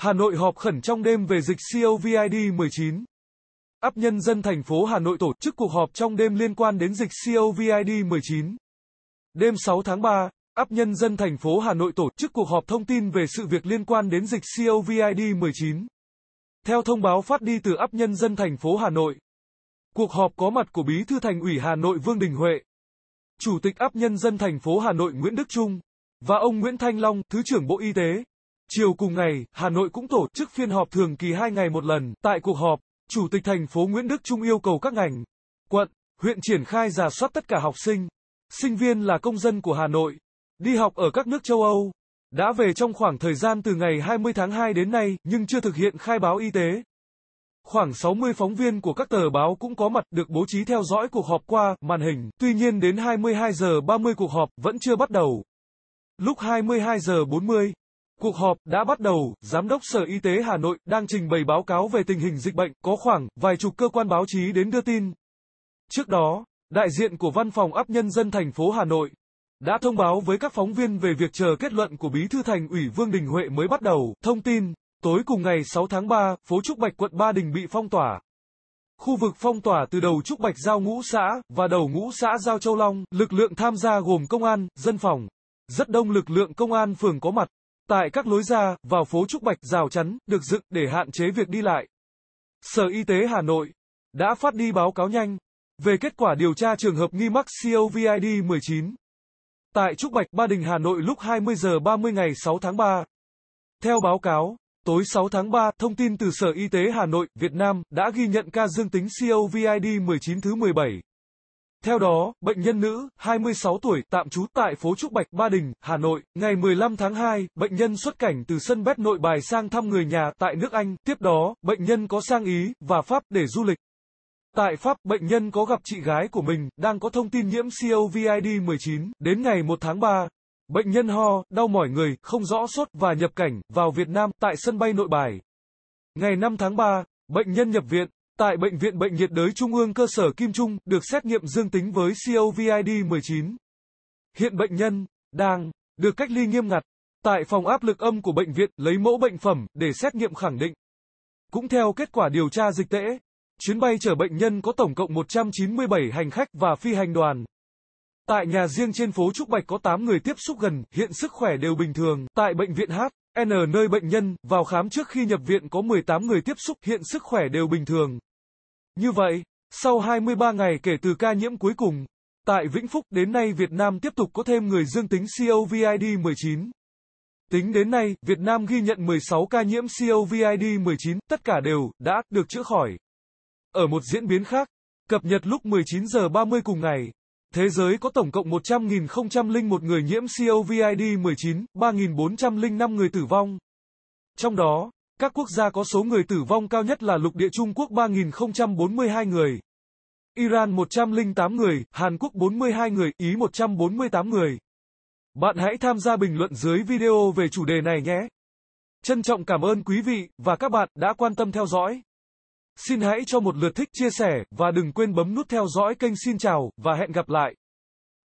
Hà Nội họp khẩn trong đêm về dịch COVID-19. Áp nhân dân thành phố Hà Nội tổ chức cuộc họp trong đêm liên quan đến dịch COVID-19. Đêm 6 tháng 3, áp nhân dân thành phố Hà Nội tổ chức cuộc họp thông tin về sự việc liên quan đến dịch COVID-19. Theo thông báo phát đi từ áp nhân dân thành phố Hà Nội, cuộc họp có mặt của Bí thư Thành ủy Hà Nội Vương Đình Huệ, Chủ tịch áp nhân dân thành phố Hà Nội Nguyễn Đức Trung và ông Nguyễn Thanh Long, Thứ trưởng Bộ Y tế. Chiều cùng ngày, Hà Nội cũng tổ chức phiên họp thường kỳ hai ngày một lần. Tại cuộc họp, Chủ tịch thành phố Nguyễn Đức Trung yêu cầu các ngành, quận, huyện triển khai giả soát tất cả học sinh, sinh viên là công dân của Hà Nội, đi học ở các nước châu Âu, đã về trong khoảng thời gian từ ngày 20 tháng 2 đến nay nhưng chưa thực hiện khai báo y tế. Khoảng 60 phóng viên của các tờ báo cũng có mặt được bố trí theo dõi cuộc họp qua màn hình, tuy nhiên đến 22 giờ 30 cuộc họp vẫn chưa bắt đầu. Lúc 22 giờ 40, Cuộc họp đã bắt đầu, Giám đốc Sở Y tế Hà Nội đang trình bày báo cáo về tình hình dịch bệnh, có khoảng vài chục cơ quan báo chí đến đưa tin. Trước đó, đại diện của Văn phòng áp nhân dân thành phố Hà Nội đã thông báo với các phóng viên về việc chờ kết luận của Bí thư Thành ủy Vương Đình Huệ mới bắt đầu. Thông tin, tối cùng ngày 6 tháng 3, phố Trúc Bạch quận Ba Đình bị phong tỏa. Khu vực phong tỏa từ đầu Trúc Bạch giao ngũ xã và đầu ngũ xã giao Châu Long, lực lượng tham gia gồm công an, dân phòng. Rất đông lực lượng công an phường có mặt. Tại các lối ra, vào phố Trúc Bạch, rào chắn, được dựng để hạn chế việc đi lại. Sở Y tế Hà Nội đã phát đi báo cáo nhanh về kết quả điều tra trường hợp nghi mắc COVID-19 tại Trúc Bạch, Ba Đình, Hà Nội lúc 20 giờ 30 ngày 6 tháng 3. Theo báo cáo, tối 6 tháng 3, thông tin từ Sở Y tế Hà Nội, Việt Nam đã ghi nhận ca dương tính COVID-19 thứ 17. Theo đó, bệnh nhân nữ, 26 tuổi, tạm trú tại phố Trúc Bạch, Ba Đình, Hà Nội, ngày 15 tháng 2, bệnh nhân xuất cảnh từ sân Bét Nội Bài sang thăm người nhà tại nước Anh, tiếp đó, bệnh nhân có sang Ý và Pháp để du lịch. Tại Pháp, bệnh nhân có gặp chị gái của mình, đang có thông tin nhiễm COVID-19, đến ngày 1 tháng 3. Bệnh nhân ho, đau mỏi người, không rõ sốt và nhập cảnh vào Việt Nam tại sân bay nội bài. Ngày 5 tháng 3, bệnh nhân nhập viện, Tại Bệnh viện Bệnh nhiệt đới Trung ương cơ sở Kim Trung được xét nghiệm dương tính với COVID-19. Hiện bệnh nhân đang được cách ly nghiêm ngặt tại phòng áp lực âm của bệnh viện lấy mẫu bệnh phẩm để xét nghiệm khẳng định. Cũng theo kết quả điều tra dịch tễ, chuyến bay chở bệnh nhân có tổng cộng 197 hành khách và phi hành đoàn. Tại nhà riêng trên phố Trúc Bạch có 8 người tiếp xúc gần, hiện sức khỏe đều bình thường. Tại bệnh viện H, N nơi bệnh nhân vào khám trước khi nhập viện có 18 người tiếp xúc, hiện sức khỏe đều bình thường. Như vậy, sau 23 ngày kể từ ca nhiễm cuối cùng, tại Vĩnh Phúc đến nay Việt Nam tiếp tục có thêm người dương tính COVID-19. Tính đến nay, Việt Nam ghi nhận 16 ca nhiễm COVID-19, tất cả đều đã được chữa khỏi. Ở một diễn biến khác, cập nhật lúc 19 giờ 30 cùng ngày, thế giới có tổng cộng 100.001 người nhiễm COVID-19, 3.405 người tử vong. Trong đó, các quốc gia có số người tử vong cao nhất là lục địa Trung Quốc 3.042 người, Iran 108 người, Hàn Quốc 42 người, Ý 148 người. Bạn hãy tham gia bình luận dưới video về chủ đề này nhé. Trân trọng cảm ơn quý vị và các bạn đã quan tâm theo dõi. Xin hãy cho một lượt thích chia sẻ và đừng quên bấm nút theo dõi kênh Xin chào và hẹn gặp lại.